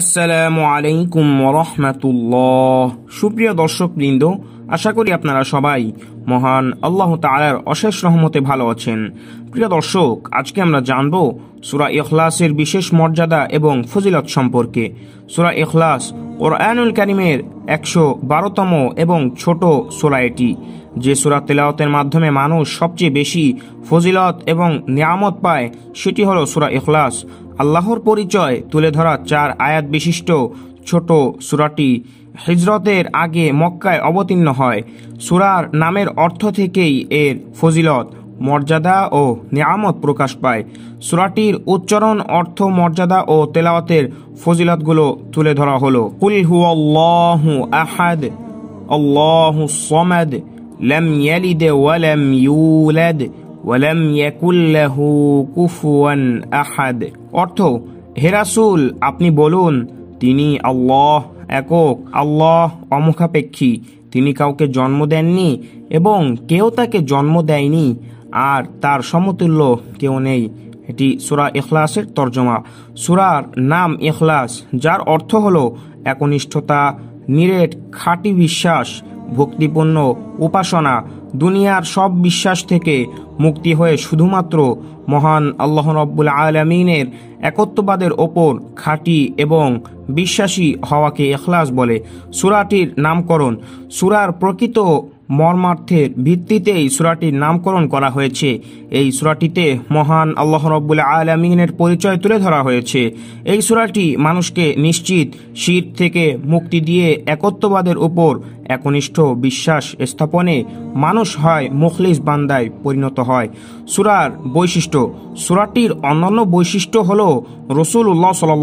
আসসালামু আলাইকুম রহমাতুল্লাহ সুপ্রিয় দর্শক বৃন্দ আশা করি আপনারা সবাই মহান আল্লাহ তালার অশেষ রহমতে ভালো আছেন প্রিয় দর্শক আজকে আমরা জানব সুরা এখলাসের বিশেষ মর্যাদা এবং ফজিলত সম্পর্কে সুরা ওর আয়নুল করিমের একশো বারোতম এবং ছোট সুরা এটি যে সুরা তেলাওতের মাধ্যমে মানুষ সবচেয়ে বেশি ফজিলত এবং নিয়ামত পায় সেটি হলো সুরা এখলাস আল্লাহর পরিচয় তুলে ধরা চার আয়াত বিশিষ্ট ছোট সুরাটি হিজরতের আগে মক্কায় অবতীর্ণ হয় সুরার নামের অর্থ থেকেই এর ফজিলত মর্যাদা ও নিয়ামত প্রকাশ পায় সুরাটির উচ্চারণ অর্থ মর্যাদা ও তেলাওয়াতের ফজিলতগুলো তুলে ধরা হলো কুল হু আল্লাহু আহাদ আল্লাহু সমাদ লাম ইয়ালিদ ওয়া লাম ইউলাদ ওয়ালাম ইয়াকুল্লাহু কুফুয়ান আহাদ অর্থ হেরাসুল আপনি বলুন তিনি আল্লাহ একক আল্লাহ অমুখাপেক্ষী তিনি কাউকে জন্ম দেননি এবং কেউ তাকে জন্ম দেয়নি আর তার সমতুল্য কেউ নেই এটি সুরা এখলাসের তর্জমা সুরার নাম এখলাস যার অর্থ হল একনিষ্ঠতা নিরেট খাঁটি বিশ্বাস ভক্তিপূর্ণ উপাসনা দুনিয়ার সব বিশ্বাস থেকে মুক্তি হয়ে শুধুমাত্র মহান আল্লাহ রব্বুল আলমিনের একত্ববাদের ওপর খাঁটি এবং বিশ্বাসী হওয়াকে এখলাস বলে সুরাটির নামকরণ সুরার প্রকৃত মর্মার্থের ভিত্তিতেই সুরাটির নামকরণ করা হয়েছে এই সুরাটিতে মহান আল্লাহ রব্বুল্লা আলমিনের পরিচয় তুলে ধরা হয়েছে এই সুরাটি মানুষকে নিশ্চিত শীত থেকে মুক্তি দিয়ে একত্ববাদের উপর একনিষ্ঠ বিশ্বাস স্থাপনে মানুষ হয় মুখলিস বান্দায় পরিণত হয় সুরার বৈশিষ্ট্য সুরাটির অন্যান্য বৈশিষ্ট্য হল রসুল উল্লাহ সাল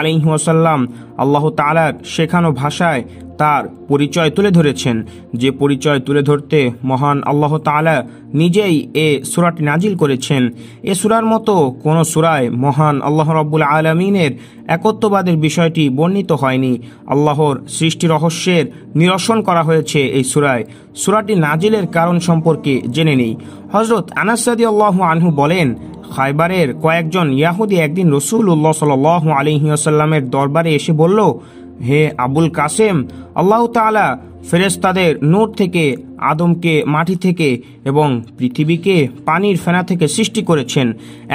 আলিহাসাল্লাম আল্লাহ তালার শেখানো ভাষায় তার পরিচয় তুলে ধরেছেন যে পরিচয় তুলে ধরতে মহান আল্লাহ তালা নিজেই এ সুরাটি নাজিল করেছেন এ সুরার মতো কোনো সুরায় মহান আল্লাহ রব্বুল আলমিনের একত্ববাদের বিষয়টি বর্ণিত হয়নি আল্লাহর সৃষ্টি রহস্যের নিরসন করা হয়েছে এই সুরায় সুরাটি নাজিলের কারণ সম্পর্কে জেনে নেই হজরত আনাসাদি আল্লাহ আনহু বলেন খাইবারের কয়েকজন ইয়াহুদি একদিন রসুল্লাহ সাল আলিহাসাল্লামের দরবারে এসে বলল হে আবুল কাসেম আল্লাহ তালা ফেরেস্তাদের নোট থেকে আদমকে মাটি থেকে এবং পৃথিবীকে পানির ফেনা থেকে সৃষ্টি করেছেন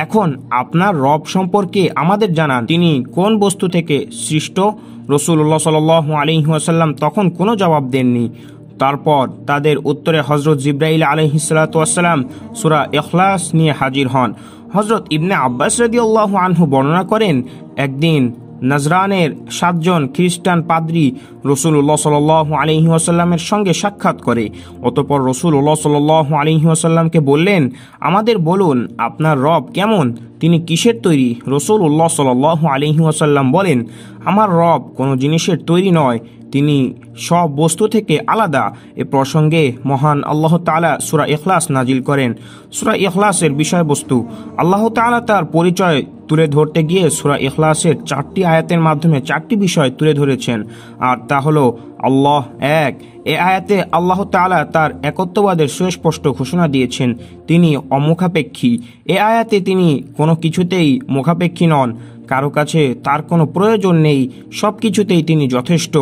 এখন আপনার রব সম্পর্কে আমাদের জানান তিনি কোন বস্তু থেকে সৃষ্ট রসুল্লাহ সাল আলিহাসাল্লাম তখন কোনো জবাব দেননি তারপর তাদের উত্তরে হজরত জিব্রাইল আলহিসাল্লাম সুরা এখলাস নিয়ে হাজির হন হজরত ইবনে আব্বাস রদিউল্লাহ আনহু বর্ণনা করেন একদিন নাজরানের সাতজন খ্রিস্টান পাদ্রি রসুল্লাহ সাল আলহি আসাল্লামের সঙ্গে সাক্ষাৎ করে অতপর উল্লাহ সাল আলহি আসাল্লামকে বললেন আমাদের বলুন আপনার রব কেমন তিনি কিসের তৈরি রসুল উল্লাহ সাল আলহি আসাল্লাম বলেন আমার রব কোনো জিনিসের তৈরি নয় তিনি সব বস্তু থেকে আলাদা এ প্রসঙ্গে মহান আল্লাহ তালা সুরা ইখলাস নাজিল করেন সুরা ইখলাসের বিষয়বস্তু আল্লাহ তালা তার পরিচয় তুলে ধরতে গিয়ে সুরা ইখলাসের চারটি আয়াতের মাধ্যমে চারটি বিষয় তুলে ধরেছেন আর তা হলো আল্লাহ এক এ আয়াতে আল্লাহ তালা তার একত্ববাদের সুস্পষ্ট ঘোষণা দিয়েছেন তিনি অমুখাপেক্ষী এ আয়াতে তিনি কোনো কিছুতেই মুখাপেক্ষী নন কারো কাছে তার কোনো প্রয়োজন নেই সব কিছুতেই তিনি যথেষ্ট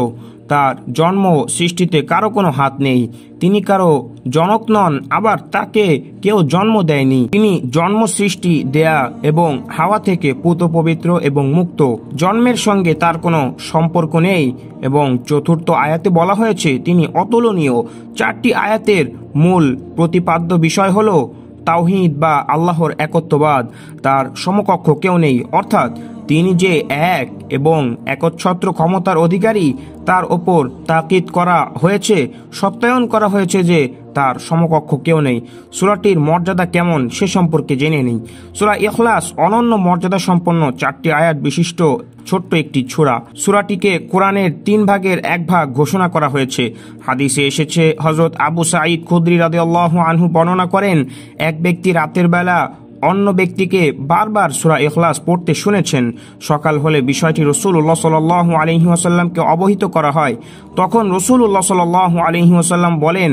তার জন্ম সৃষ্টিতে কারো কোনো হাত নেই তিনি কারো জনক নন আবার তাকে কেউ জন্ম দেয়নি তিনি জন্ম সৃষ্টি দেয়া এবং হাওয়া থেকে পুত পবিত্র এবং মুক্ত জন্মের সঙ্গে তার কোনো সম্পর্ক নেই এবং চতুর্থ আয়াতে বলা হয়েছে তিনি অতুলনীয় চারটি আয়াতের মূল প্রতিপাদ্য বিষয় হলো তাওহিদ বা আল্লাহর একত্ববাদ তার সমকক্ষ কেউ নেই অর্থাৎ তিনি যে এক এবং একচ্ছত্র ক্ষমতার অধিকারী তার ওপর তাকিদ করা হয়েছে সত্যায়ন করা হয়েছে যে তার সমকক্ষ কেউ নেই সুরাটির মর্যাদা কেমন সে সম্পর্কে জেনে নিই সুরা ইখলাস অনন্য মর্যাদা সম্পন্ন চারটি আয়াত বিশিষ্ট ছোট্ট একটি ছোড়া সুরাটিকে কোরআনের তিন ভাগের এক ভাগ ঘোষণা করা হয়েছে হাদিসে এসেছে হজরত আবু সাঈদ খুদ্রি রাদে আল্লাহ আনহু বর্ণনা করেন এক ব্যক্তি রাতের বেলা অন্য ব্যক্তিকে বারবার সুরা এখলাস পড়তে শুনেছেন সকাল হলে বিষয়টি রসুল্লাহ সাল আলহি আসাল্লামকে অবহিত করা হয় তখন রসুল্লাহ সাল আলহি আসাল্লাম বলেন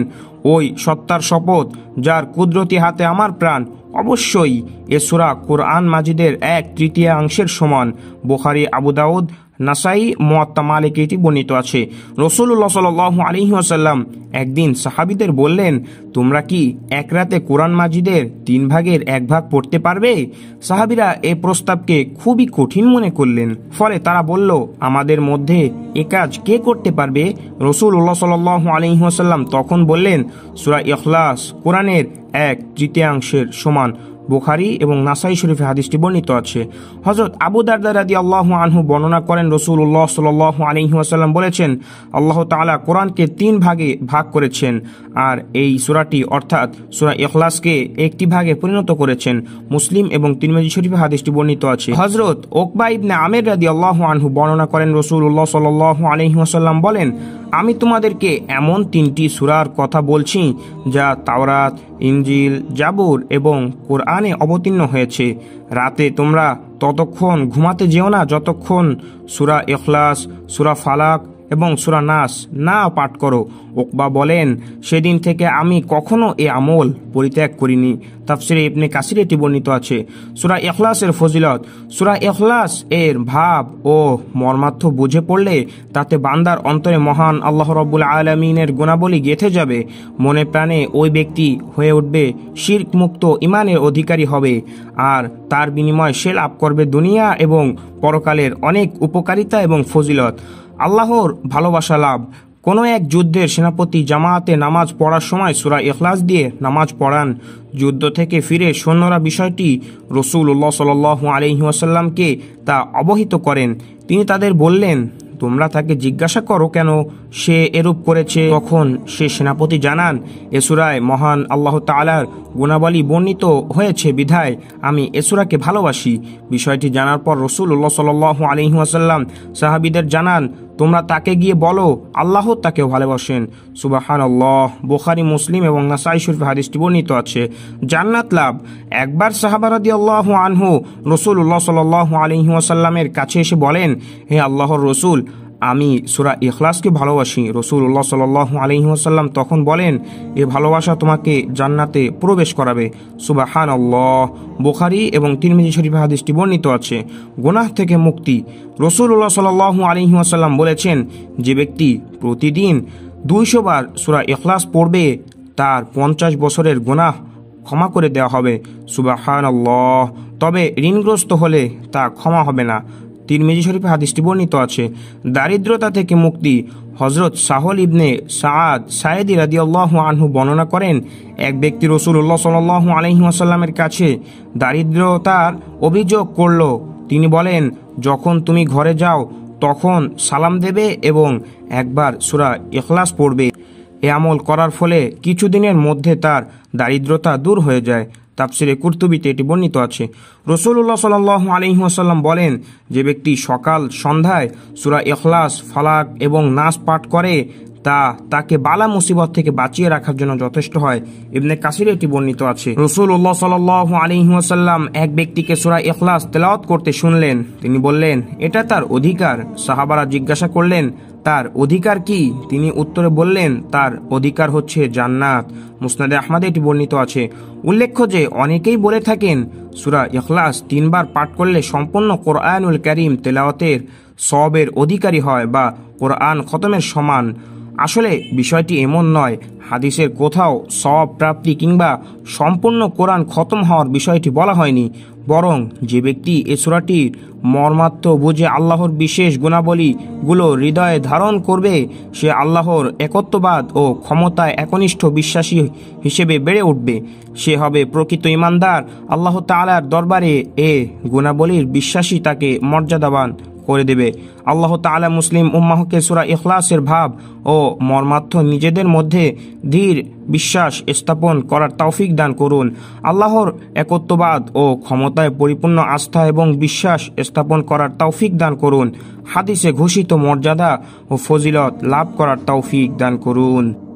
ওই সত্তার শপথ যার কুদরতি হাতে আমার প্রাণ অবশ্যই এ সুরা কোরআন মাজিদের এক তৃতীয়াংশের সমান বোখারি আবুদাউদ নাসাই মোয়াত্তামালিক এটি বর্ণিত আছে রসুল্লাহ সাল আলিহাসাল্লাম একদিন সাহাবিদের বললেন তোমরা কি এক রাতে কোরআন মাজিদের তিন ভাগের এক ভাগ পড়তে পারবে সাহাবিরা এ প্রস্তাবকে খুবই কঠিন মনে করলেন ফলে তারা বলল আমাদের মধ্যে এ কাজ কে করতে পারবে রসুল উল্লাহ সাল আলিহাসাল্লাম তখন বললেন সুরা ইখলাস কোরআনের এক তৃতীয়াংশের সমান বুখারি এবং নাসাই শরীফে হাদিসটি বর্ণিত আছে হজরত আবু দারদার রাদি আল্লাহ আনহু বর্ণনা করেন রসুল উল্লাহ সাল আলিহাসাল্লাম বলেছেন আল্লাহ তালা কোরআনকে তিন ভাগে ভাগ করেছেন আর এই সুরাটি অর্থাৎ সুরা এখলাসকে একটি ভাগে পরিণত করেছেন মুসলিম এবং তিনমেজি শরীফে হাদিসটি বর্ণিত আছে হজরত ওকবা ইবনে আমের রাদি আল্লাহ আনহু বর্ণনা করেন রসুল উল্লাহ সাল আলিহাসাল্লাম বলেন আমি তোমাদেরকে এমন তিনটি সুরার কথা বলছি যা তাওরাত ইঞ্জিল জাবুর এবং কোরআন স্থানে অবতীর্ণ হয়েছে রাতে তোমরা ততক্ষণ ঘুমাতে যেও না যতক্ষণ সুরা এখলাস সুরা ফালাক এবং সুরা নাস না পাঠ করো ওকবা বলেন সেদিন থেকে আমি কখনো এ আমল পরিত্যাগ করিনি তাফসিরে ইবনে কাসির এটি বর্ণিত আছে সুরা এখলাসের ফজিলত সুরা এখলাস এর ভাব ও মর্মার্থ বুঝে পড়লে তাতে বান্দার অন্তরে মহান আল্লাহ রব্বুল আলমিনের গুণাবলী গেঁথে যাবে মনে প্রাণে ওই ব্যক্তি হয়ে উঠবে শির্ক মুক্ত ইমানের অধিকারী হবে আর তার বিনিময়ে সে লাভ করবে দুনিয়া এবং পরকালের অনেক উপকারিতা এবং ফজিলত আল্লাহর ভালোবাসা লাভ কোনো এক যুদ্ধের সেনাপতি জামাতে নামাজ পড়ার সময় সুরা এখলাস দিয়ে নামাজ পড়ান যুদ্ধ থেকে ফিরে সৈন্যরা বিষয়টি রসুল্লাহ সাল আলহিহাসাল্লামকে তা অবহিত করেন তিনি তাদের বললেন তোমরা তাকে জিজ্ঞাসা করো কেন সে এরূপ করেছে তখন সে সেনাপতি জানান এসুরায় মহান আল্লাহ তালার গুণাবলী বর্ণিত হয়েছে বিধায় আমি এসুরাকে ভালোবাসি বিষয়টি জানার পর রসুল্লাহ সাল আলিহাসাল্লাম সাহাবিদের জানান তোমরা তাকে গিয়ে বলো আল্লাহ তাকে ভালোবাসেন সুবাহান আল্লাহ বোখারি মুসলিম এবং নাসাই শরীফ হাদিসটি বর্ণিত আছে জান্নাত লাভ একবার সাহাবারাদি আল্লাহ আনহু রসুল্লাহ সাল আলহিহাসাল্লামের কাছে এসে বলেন হে আল্লাহর রসুল আমি সুরা ইখলাসকে ভালোবাসি রসুল রসুল্লাহ সাল্লাহ আলহিহাসাল্লাম তখন বলেন এ ভালোবাসা তোমাকে জান্নাতে প্রবেশ করাবে সুবাহান আল্লাহ বোখারি এবং তিনমিজি শরীফ হাদিসটি বর্ণিত আছে গোনাহ থেকে মুক্তি রসুল রসুল্লাহ সাল্লাহু আলহিহাসাল্লাম বলেছেন যে ব্যক্তি প্রতিদিন দুইশো বার সুরা ইখলাস পড়বে তার পঞ্চাশ বছরের গোনাহ ক্ষমা করে দেওয়া হবে সুবাহান আল্লাহ তবে ঋণগ্রস্ত হলে তা ক্ষমা হবে না তিরমিজি শরীফ হাদিসটি বর্ণিত আছে দারিদ্রতা থেকে মুক্তি হজরত সাহল ইবনে সাদ সায়েদি রাদি আল্লাহ আনহু বর্ণনা করেন এক ব্যক্তি রসুল্লাহ সাল্লাহ আলহি আসাল্লামের কাছে দারিদ্রতার অভিযোগ করল তিনি বলেন যখন তুমি ঘরে যাও তখন সালাম দেবে এবং একবার সুরা এখলাস পড়বে এ আমল করার ফলে কিছুদিনের মধ্যে তার দারিদ্রতা দূর হয়ে যায় তাফসিরে কুর্তুবিতে এটি বর্ণিত আছে রসুল্লাহ সাল আলহিহাসাল্লাম বলেন যে ব্যক্তি সকাল সন্ধ্যায় সুরা এখলাস ফালাক এবং নাস পাঠ করে তা তাকে বালা মুসিবত থেকে বাঁচিয়ে রাখার জন্য যথেষ্ট হয় ইবনে কাসিরে এটি বর্ণিত আছে রসুল উল্লাহ সাল আলিহাসাল্লাম এক ব্যক্তিকে সুরা এখলাস তেলাওয়াত করতে শুনলেন তিনি বললেন এটা তার অধিকার সাহাবারা জিজ্ঞাসা করলেন তার অধিকার কি তিনি উত্তরে বললেন তার অধিকার হচ্ছে জান্নাত মুসনাদে আহমদে এটি বর্ণিত আছে উল্লেখ্য যে অনেকেই বলে থাকেন সুরা ইখলাস তিনবার পাঠ করলে সম্পূর্ণ কোরআনুল করিম তেলাওয়াতের সবের অধিকারী হয় বা কোরআন খতমের সমান আসলে বিষয়টি এমন নয় হাদিসের কোথাও সব প্রাপ্তি কিংবা সম্পূর্ণ কোরআন খতম হওয়ার বিষয়টি বলা হয়নি বরং যে ব্যক্তি এ সুরাটির মর্মাত্ম বুঝে আল্লাহর বিশেষ গুণাবলীগুলো হৃদয়ে ধারণ করবে সে আল্লাহর একত্ববাদ ও ক্ষমতায় একনিষ্ঠ বিশ্বাসী হিসেবে বেড়ে উঠবে সে হবে প্রকৃত ইমানদার আল্লাহ তালার দরবারে এ গুণাবলীর বিশ্বাসী তাকে মর্যাদাবান করে দেবে আল্লাহ তালা মুসলিম উম্মাহকে সুরা ইখলাসের ভাব ও মর্মার্থ নিজেদের মধ্যে ধীর বিশ্বাস স্থাপন করার তৌফিক দান করুন আল্লাহর একত্ববাদ ও ক্ষমতায় পরিপূর্ণ আস্থা এবং বিশ্বাস স্থাপন করার তৌফিক দান করুন হাদিসে ঘোষিত মর্যাদা ও ফজিলত লাভ করার তৌফিক দান করুন